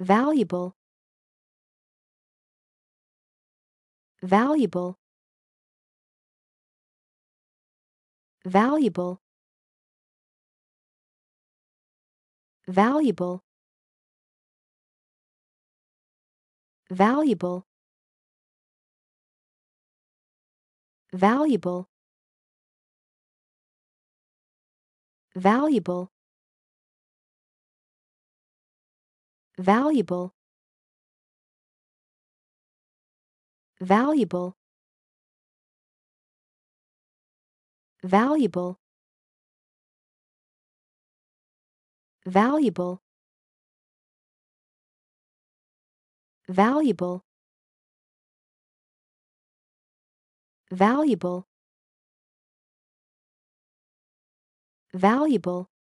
valuable valuable valuable valuable valuable valuable valuable valuable valuable valuable valuable valuable valuable valuable